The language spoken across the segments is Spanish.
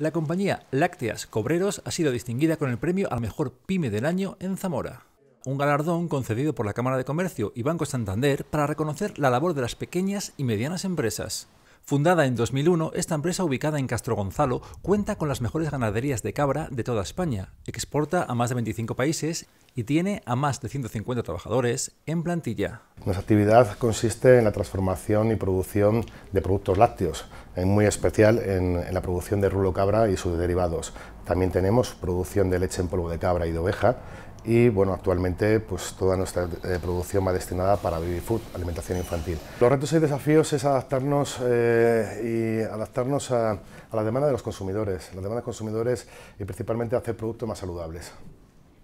La compañía Lácteas Cobreros ha sido distinguida con el premio ...al mejor pyme del año en Zamora. Un galardón concedido por la Cámara de Comercio y Banco Santander para reconocer la labor de las pequeñas y medianas empresas. Fundada en 2001, esta empresa ubicada en Castro Gonzalo cuenta con las mejores ganaderías de cabra de toda España, exporta a más de 25 países y tiene a más de 150 trabajadores en plantilla. Nuestra actividad consiste en la transformación y producción de productos lácteos, en muy especial en, la producción de rulo cabra y sus derivados. También tenemos producción de leche en polvo de cabra y de oveja y bueno, actualmente pues toda nuestra eh, producción va destinada para baby food, alimentación infantil. Los retos y desafíos es adaptarnos eh, y adaptarnos a, la demanda de los consumidores, la demanda de consumidores y principalmente hacer productos más saludables.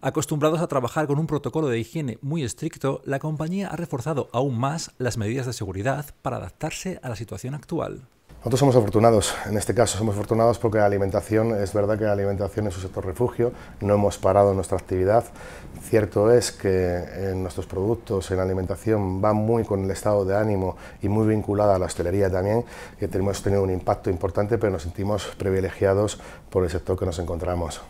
Acostumbrados a trabajar con un protocolo de higiene muy estricto, la compañía ha reforzado aún más las medidas de seguridad para adaptarse a la situación actual. Nosotros somos afortunados, en este caso somos afortunados porque la alimentación, es verdad que la alimentación es un sector refugio, no hemos parado nuestra actividad. Cierto es que en eh, nuestros productos en alimentación van muy con el estado de ánimo y muy vinculada a la hostelería también, que hemos tenido un impacto importante, pero nos sentimos privilegiados por el sector que nos encontramos.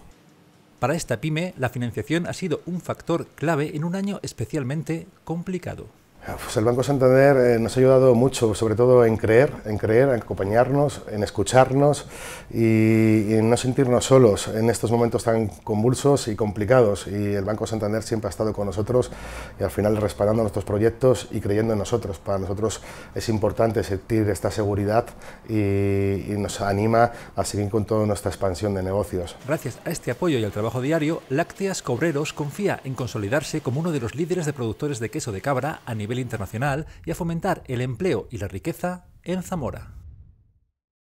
Para esta pyme, la financiación ha sido un factor clave en un año especialmente complicado. Ah, pues el Banco Santander eh, nos ha ayudado mucho, sobre todo en creer, en creer, en acompañarnos, en escucharnos y, en no sentirnos solos en estos momentos tan convulsos y complicados. Y el Banco Santander siempre ha estado con nosotros y al final respaldando nuestros proyectos y creyendo en nosotros. Para nosotros es importante sentir esta seguridad y, nos anima a seguir con toda nuestra expansión de negocios. Gracias a este apoyo y al trabajo diario, Lácteas Cobreros confía en consolidarse como uno de los líderes de productores de queso de cabra a nivel internacional y a fomentar el empleo y la riqueza en Zamora.